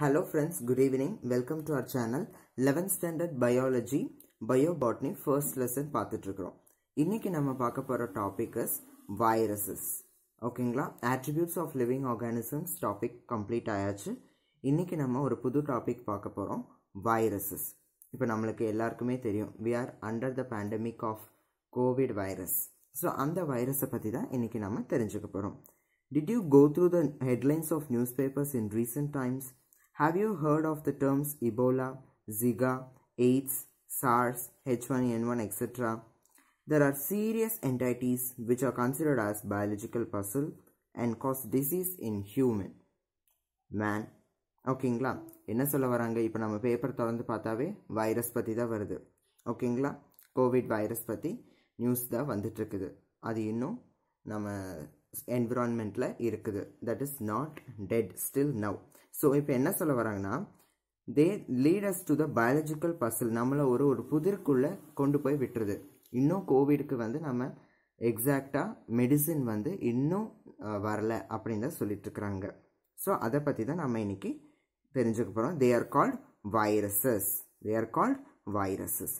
Hello friends, good evening. Welcome to our channel 11th Standard Biology Biobotany First Lesson பார்த்துட்டுக்கிறோம். இன்னைக்கு நம்ம பார்க்கப் போகிற topic is viruses. ஓக்கிங்களா, attributes of living organisms topic complete ஆயாச்சு இன்னைக்கு நம்ம ஒரு புது topic பார்க்கப் போகிறோம் viruses. இப்பு நம்மலுக்கு எல்லாருக்குமே தெரியும் we are under the pandemic of COVID virus. So, அந்த virus பற்றி இன்னைக்கு நம்ம தெரிஞ்சுக்கப் போகிறோம் Did you go through the headlines of newspapers in recent times? Have you heard of the terms Ebola, Zika, AIDS, SARS, H1N1, etc.? There are serious entities which are considered as biological puzzle and cause disease in human. Man. ஓகேங்களா என்ன சொல்ல வராங்க இப்போ நம்ம paper திறந்து பார்த்தாவே virus பற்றி தான் வருது ஓகேங்களா கோவிட் வைரஸ் பற்றி நியூஸ் தான் வந்துட்டுருக்குது அது இன்னும் நம்ம என்விரான்மெண்ட்டில் இருக்குது that is not dead still now so இப்போ என்ன சொல்ல வராங்கன்னா they leaders to the biological puzzle நம்மளை ஒரு ஒரு புதிர்க்குள்ளே கொண்டு போய் விட்டுருது இன்னும் கோவிடுக்கு வந்து நம்ம எக்ஸாக்டாக மெடிசின் வந்து இன்னும் வரல அப்படின்னு தான் சொல்லிட்டுருக்குறாங்க ஸோ அதை பற்றி தான் நம்ம இன்றைக்கி தெரிஞ்சுக்க போகிறோம் they are called viruses they are called viruses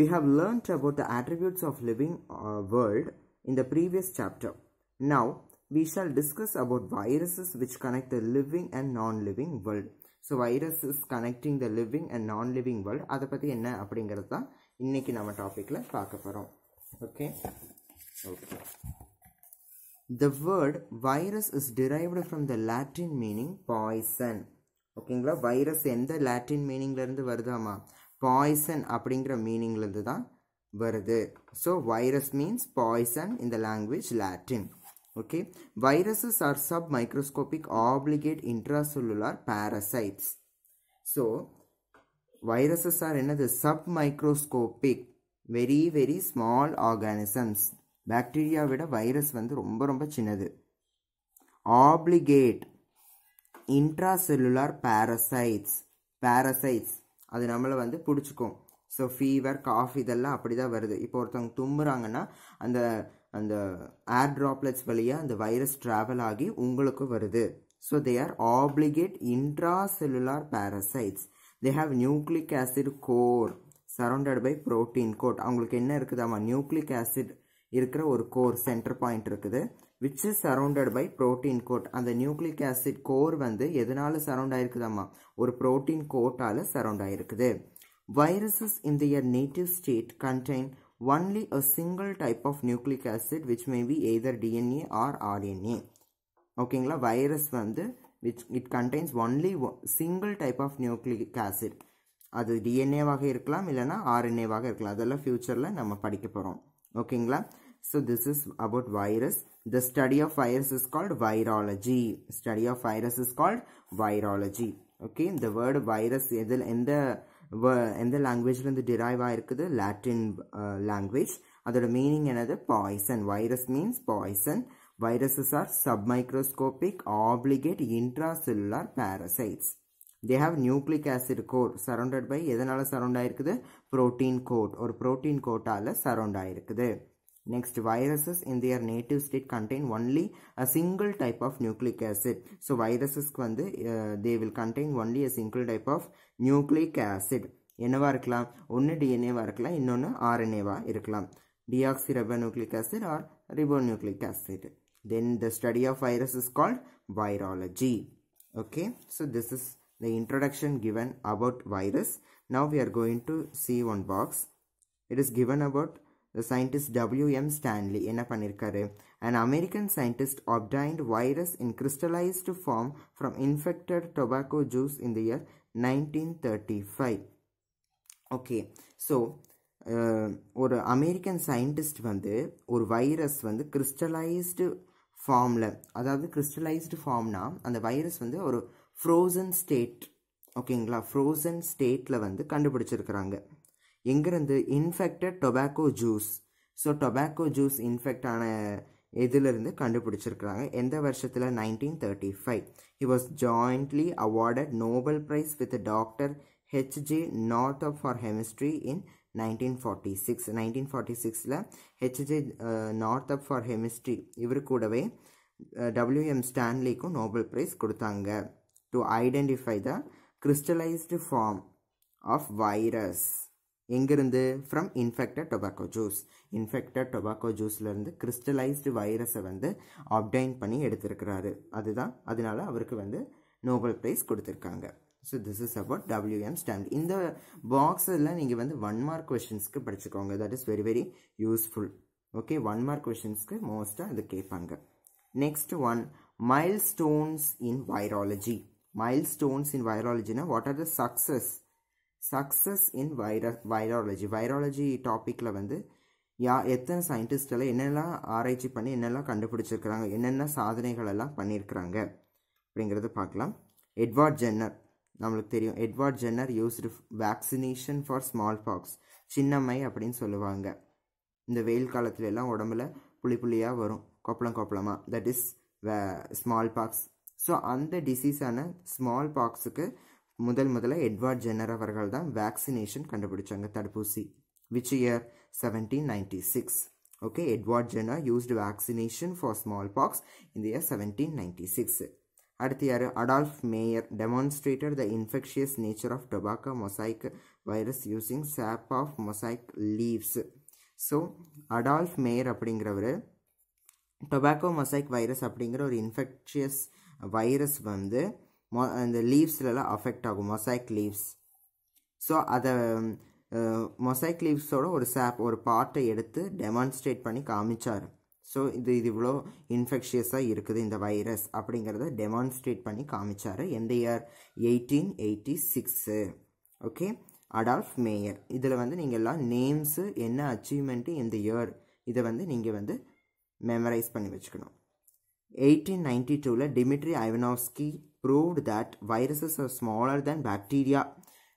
we have learnt about the attributes of living world in the previous chapter now we shall discuss about viruses which connect the living and non-living world. So viruses connecting the living and non living world அதை பற்றி என்ன அப்படிங்கிறது தான் இன்றைக்கி நம்ம டாப்பிக்கில் பார்க்க போகிறோம் okay okay the word virus is derived from the Latin meaning poison ஓகேங்களா வைரஸ் எந்த லாட்டின் மீனிங்லேருந்து வருதாமா பாய்சன் அப்படிங்கிற மீனிங்லேருந்து தான் வருது ஸோ வைரஸ் மீன்ஸ் பாய்சன் இந்த language Latin okay viruses are submicroscopic obligate intracellular parasites so viruses are another submicroscopic very very small organisms bacteria விட வைரஸ் வந்து ரொம்ப ரொம்ப சின்னது ஆப்ளிகேட் இன்ட்ராசெல்லுலார் பேரசைட்ஸ் பேரசைட்ஸ் அது நம்மளை வந்து பிடிச்சிக்கும் ஸோ ஃபீவர் காஃப் இதெல்லாம் அப்படி தான் வருது இப்போ ஒருத்தவங்க தும்முறாங்கன்னா அந்த அந்த ஏர் ட்ராப்லெட்ஸ் வழியாக அந்த வைரஸ் ட்ராவல் ஆகி உங்களுக்கு வருது so they are obligate intracellular parasites they have nucleic acid core surrounded by protein coat அவங்களுக்கு என்ன இருக்குதாமா நியூக்ளிக் ஆசிட் இருக்கிற ஒரு கோர் சென்டர் பாயிண்ட் இருக்குது which is surrounded by protein coat அந்த நியூக்ளிக் ஆசிட் கோர் வந்து எதனால சரௌண்ட் ஆயிருக்குதாம்மா ஒரு ப்ரோட்டீன் கோட்டால் சரௌண்ட் ஆயிருக்குது viruses in their native state contain only a single type of nucleic acid which may be either DNA or RNA. Okay, ingla, virus vandhu, which it contains only single type of nucleic acid. Adhu DNA vaga irukkalaam illana RNA vaga irukkalaam. Adhala future la nama padikkeparoom. Okay, ingla? so this is about virus. The study of virus is called virology. Study of virus is called virology. Okay, the word virus, in the, in the எந்த லாங்குவேஜ்லேருந்து derive ஆகிருக்குது Latin language அதோட meaning என்னது poison virus means poison viruses are submicroscopic obligate intracellular parasites they have nucleic acid coat surrounded by எதனால் surround ஆகிருக்குது protein coat ஒரு protein கோட்டால surround ஆயிருக்குது Next, viruses in their native state contain only a single type of nucleic acid. So, viruses, uh, they will contain only a single type of nucleic acid. Enna One DNA varikla, inna RNA va irikla. Deoxyribonucleic acid or ribonucleic acid. Then, the study of virus is called virology. Okay, so this is the introduction given about virus. Now, we are going to see one box. It is given about scientist W M Stanley என்ன பண்ணியிருக்காரு and American scientist obtained virus in crystallised form from infected tobacco juice in the year nineteen thirty five okay so ஒரு American scientist வந்து ஒரு virus வந்து crystallised ஃபார்மில் அதாவது crystallised ஃபார்ம்னா அந்த virus வந்து ஒரு ஃப்ரோசன் ஸ்டேட் ஓகேங்களா ஃப்ரோசன் ஸ்டேட்டில் வந்து கண்டுபிடிச்சிருக்கிறாங்க எங்கேருந்து infected tobacco juice so tobacco juice infect ஆன இதிலிருந்து கண்டுபிடிச்சிருக்கிறாங்க எந்த வருஷத்தில் nineteen thirty five he was jointly awarded Nobel prize with doctor H J Northrop for chemistry in nineteen forty six nineteen forty சிக்ஸில் H J Northrop for chemistry இவர் கூடவே W M ஸ்டான்லிக்கும் Nobel prize கொடுத்தாங்க to identify the crystallised form of virus எங்கேருந்து from infected tobacco juice infected tobacco ஜூஸ்லேருந்து crystallised வைரஸை வந்து obtained பண்ணி எடுத்திருக்கிறாரு அதுதான் அதனால அவருக்கு வந்து நோபல் ப்ரைஸ் கொடுத்துருக்காங்க so this is about W M Stanley இந்த பாக்ஸில் நீங்கள் வந்து ஒன் மார்க் கொஷின்ஸ்க்கு படிச்சுக்கோங்க that is very very useful okay one mark கொஷின்ஸ்க்கு மோஸ்ட்டாக அது கேட்பாங்க next one milestones in virology milestones இன் வைராலஜினா what are the success success in வைர வைராலஜி வைராலஜி டாப்பிக்கில் வந்து யா எத்தனை சயின்டிஸ்டெல்லாம் என்னெல்லாம் ஆராய்ச்சி பண்ணி என்னெல்லாம் கண்டுபிடிச்சிருக்கிறாங்க என்னென்ன சாதனைகள் எல்லாம் பண்ணியிருக்கிறாங்க அப்படிங்கிறத பார்க்கலாம் எட்வார்ட் ஜென்னர் நம்மளுக்கு தெரியும் Edward Jenner used vaccination for smallpox சின்னம்மை அப்படின்னு சொல்லுவாங்க இந்த வெயில் காலத்துல எல்லாம் உடம்புல புளி புளியாக வரும் கொப்பளம் கொப்பளமாக that is smallpox so அந்த டிசீஸான ஸ்மால் பாக்ஸுக்கு முதல் முதல்ல எட்வார்ட் ஜென்னர் அவர்கள் தான் வேக்சினேஷன் கண்டுபிடிச்சாங்க தடுப்பூசி which year seventeen ninety six okay Edward Jenner used vaccination for smallpox இந்த இயர் செவன்டீன் நைன்டி சிக்ஸ் அடுத்து யார் Adolf Mayer demonstrated the infectious nature of tobacco mosaic virus using sap of mosaic leaves so Adolf Mayer அப்படிங்கிறவர் tobacco mosaic virus அப்படிங்கிற ஒரு infectious virus வந்து மொ இந்த லீவ்ஸ்லலாம் அஃபெக்ட் ஆகும் மொசைக் லீவ்ஸ் ஸோ அதை மொசைக் லீவ்ஸோட ஒரு சாப் ஒரு பார்ட்டை எடுத்து டெமான்ஸ்ட்ரேட் பண்ணி காமிச்சார் ஸோ இது இது இவ்வளோ இன்ஃபெக்ஷியஸாக இருக்குது இந்த வைரஸ் அப்படிங்கிறத டெமான்ஸ்ட்ரேட் பண்ணி காமிச்சார் எந்த year eighteen eighty six okay Adolf Mayer இதில் வந்து நீங்கள் எல்லாம் நேம்ஸு என்ன அச்சீவ்மெண்ட்டு இந்த இயர் இதை வந்து நீங்கள் வந்து மெமரைஸ் பண்ணி வச்சுக்கணும் எயிட்டீன் நைன்டி டூவில் Dmitri Ivanovsky proved that viruses are smaller than bacteria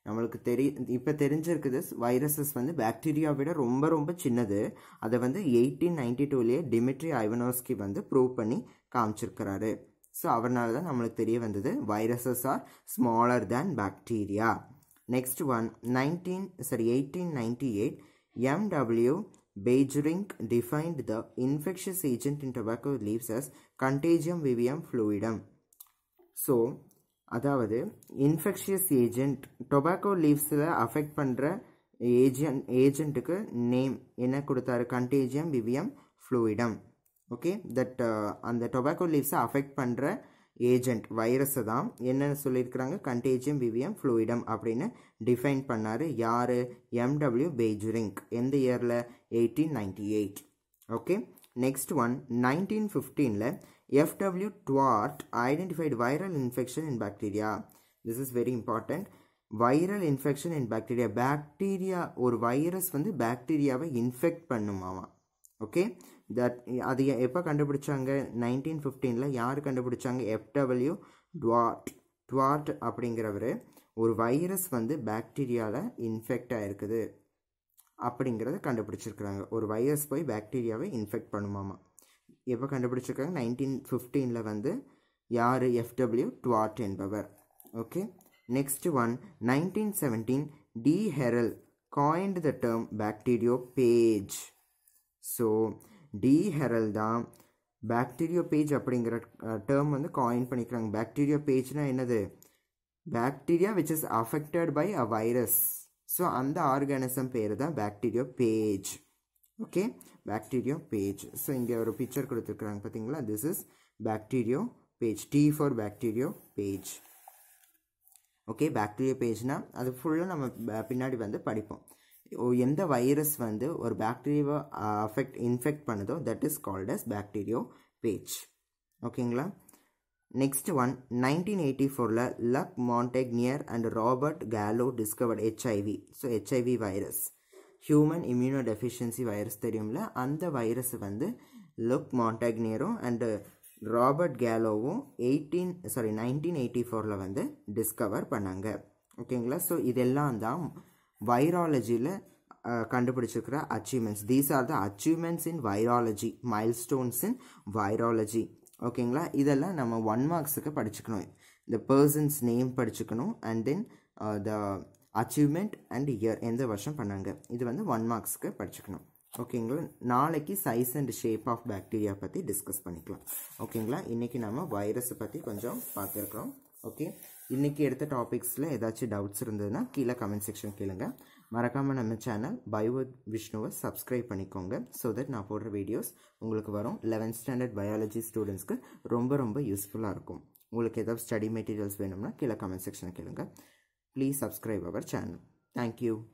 நம்மளுக்கு தெரிய இப்போ தெரிஞ்சிருக்குது வைரஸஸ் வந்து பாக்டீரியா விட ரொம்ப ரொம்ப சின்னது அதை வந்து எயிட்டீன் நைன்டி டூலேயே டிமிட்ரி ஐவனோஸ்கி வந்து ப்ரூவ் பண்ணி காமிச்சிருக்கிறாரு ஸோ அவர்னால தான் நம்மளுக்கு தெரிய வந்தது viruses are smaller than bacteria next one nineteen சரி eighteen ninety eight M W Beijering defined the infectious agent in tobacco leaves as contagium vivium fluidum. So அதாவது இன்ஃபெக்ஷியஸ் ஏஜெண்ட் டொபாக்கோ லீவ்ஸில் அஃபெக்ட் பண்ணுற ஏஜென்ட் ஏஜெண்ட்டுக்கு நேம் என்ன கொடுத்தாரு contagium vivium fluidum okay that அந்த tobacco லீவ்ஸை affect பண்ணுற ஏஜெண்ட் வைரஸை தான் என்னென்னு சொல்லியிருக்கிறாங்க கண்டேஜியம் விவியம் ஃப்ளூயிடம் அப்படின்னு டிஃபைன் பண்ணார் யார் எம்டபிள்யூ பெய்ஜுரிங்க் எந்த இயரில் eighteen ninety eight okay next one nineteen ஃபிஃப்டீனில் FW TWART identified viral infection in bacteria. This is very important. Viral infection in bacteria. Bacteria or virus வந்து bacteria வை infect பண்ணுமாமா Okay. That அது எப்போ கண்டுபிடுச்சாங்க 1915ல ஃபிஃப்டீனில் யார் கண்டுபிடிச்சாங்க எஃப்டபிள்யூ TWART டுவார்ட் அப்படிங்கிறவர் ஒரு virus வந்து பாக்டீரியாவில் infect ஆயிருக்குது அப்படிங்கிறத கண்டுபிடுச்சிருக்கிறாங்க ஒரு virus போய் பாக்டீரியாவை infect பண்ணுமாமா எப்போ கண்டுபிடிச்சிருக்காங்க நைன்டீன் ஃபிஃப்டீனில் வந்து யார் எஃப்டபிள்யூ டுவாட் என்பவர் okay next one nineteen seventeen d'Herelle coined the term bacteriophage so d'Herelle தான் பேக்டீரியோ பேஜ் அப்படிங்கிற டேர்ம் வந்து காயின் பண்ணிக்கிறாங்க பேக்டீரியோ பேஜ்னால் என்னது bacteria which is affected by a virus so அந்த ஆர்கானிசம் பேர் தான் bacteriophage okay bacteriophage so இங்கே ஒரு பிக்சர் கொடுத்துருக்குறாங்க பார்த்தீங்களா this is bacteriophage T for bacteriophage okay பேக்டீரியோ பேஜ்னால் அது ஃபுல்லாக நம்ம பின்னாடி வந்து படிப்போம் எந்த வைரஸ் வந்து ஒரு பேக்டீரியாவை அஃபெக்ட் இன்ஃபெக்ட் பண்ணுதோ that is called as bacteriophage ஓகேங்களா நெக்ஸ்ட் ஒன் நைன்டீன் எயிட்டி ஃபோரில் Luc Montagnier and Robert Gallo discovered HIV so HIV virus human immunodeficiency virus தெரியும்ல அந்த வைரஸை வந்து லுக் மாண்டாக்னியரோ அண்டு ராபர்ட் கேலோவும் எயிட்டீன் சாரி நைன்டீன் எயிட்டி ஃபோரில் வந்து டிஸ்கவர் பண்ணாங்க ஓகேங்களா ஸோ இதெல்லாம் தான் வைராலஜியில் கண்டுபிடிச்சிருக்கிற achievements these are the achievements in virology milestones in virology ஓகேங்களா இதெல்லாம் நம்ம ஒன் மார்க்ஸுக்கு படிச்சுக்கணும் இந்த பர்சன்ஸ் நேம் படிச்சுக்கணும் and then the achievement and year எந்த வருஷம் பண்ணாங்க இது வந்து ஒன் மார்க்ஸ்க்கு படிச்சுக்கணும் ஓகேங்களா நாளைக்கு size and shape of bacteria பற்றி டிஸ்கஸ் பண்ணிக்கலாம் ஓகேங்களா இன்றைக்கி நம்ம வைரஸை பற்றி கொஞ்சம் பார்த்துருக்குறோம் ஓகே இன்றைக்கி எடுத்த டாபிக்ஸில் ஏதாச்சும் டவுட்ஸ் இருந்ததுன்னா கீழே கமெண்ட் செக்ஷன் கேளுங்க மறக்காமல் நம்ம சேனல் பயோ விஷ்ணுவை சப்ஸ்கிரைப் பண்ணிக்கோங்க ஸோ தட் நான் போடுற வீடியோஸ் உங்களுக்கு வரும் லெவன்த் ஸ்டாண்டர்ட் பயாலஜி ஸ்டூடெண்ட்ஸ்க்கு ரொம்ப ரொம்ப யூஸ்ஃபுல்லாக இருக்கும் உங்களுக்கு ஏதாவது ஸ்டடி மெட்டீரியல்ஸ் வேணும்னா கீழே கமெண்ட் செக்ஷன் கேளுங்கள் Please subscribe our channel. Thank you.